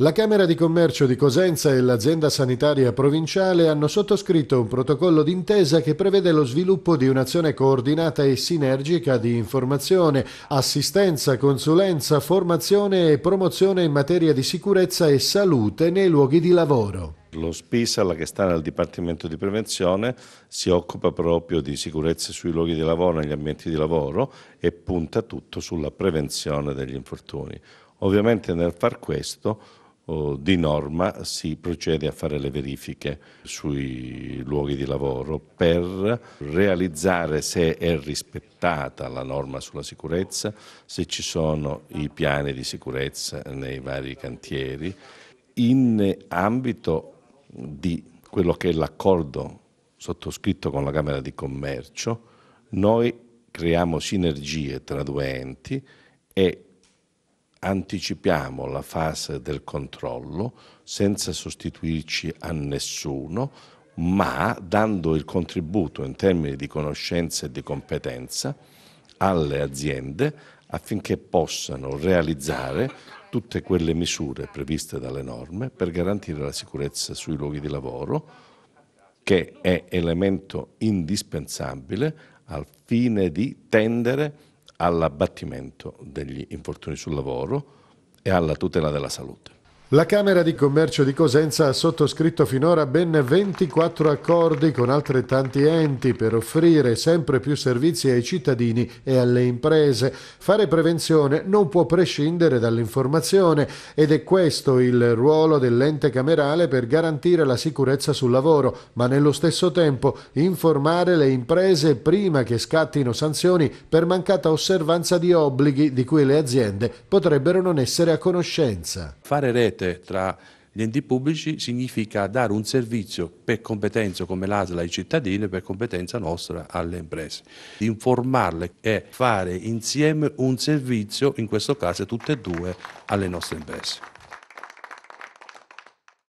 La Camera di Commercio di Cosenza e l'azienda sanitaria provinciale hanno sottoscritto un protocollo d'intesa che prevede lo sviluppo di un'azione coordinata e sinergica di informazione, assistenza, consulenza, formazione e promozione in materia di sicurezza e salute nei luoghi di lavoro. Lo SPISAL che sta nel Dipartimento di Prevenzione si occupa proprio di sicurezza sui luoghi di lavoro, negli ambienti di lavoro e punta tutto sulla prevenzione degli infortuni. Ovviamente nel far questo di norma si procede a fare le verifiche sui luoghi di lavoro per realizzare se è rispettata la norma sulla sicurezza, se ci sono i piani di sicurezza nei vari cantieri, in ambito di quello che è l'accordo sottoscritto con la Camera di Commercio, noi creiamo sinergie tra due enti e anticipiamo la fase del controllo senza sostituirci a nessuno, ma dando il contributo in termini di conoscenza e di competenza alle aziende affinché possano realizzare tutte quelle misure previste dalle norme per garantire la sicurezza sui luoghi di lavoro, che è elemento indispensabile al fine di tendere all'abbattimento degli infortuni sul lavoro e alla tutela della salute. La Camera di Commercio di Cosenza ha sottoscritto finora ben 24 accordi con altrettanti enti per offrire sempre più servizi ai cittadini e alle imprese. Fare prevenzione non può prescindere dall'informazione ed è questo il ruolo dell'ente camerale per garantire la sicurezza sul lavoro, ma nello stesso tempo informare le imprese prima che scattino sanzioni per mancata osservanza di obblighi di cui le aziende potrebbero non essere a conoscenza. Fare rete tra gli enti pubblici significa dare un servizio per competenza come l'ASLA ai cittadini, e per competenza nostra alle imprese. Informarle e fare insieme un servizio, in questo caso tutte e due, alle nostre imprese.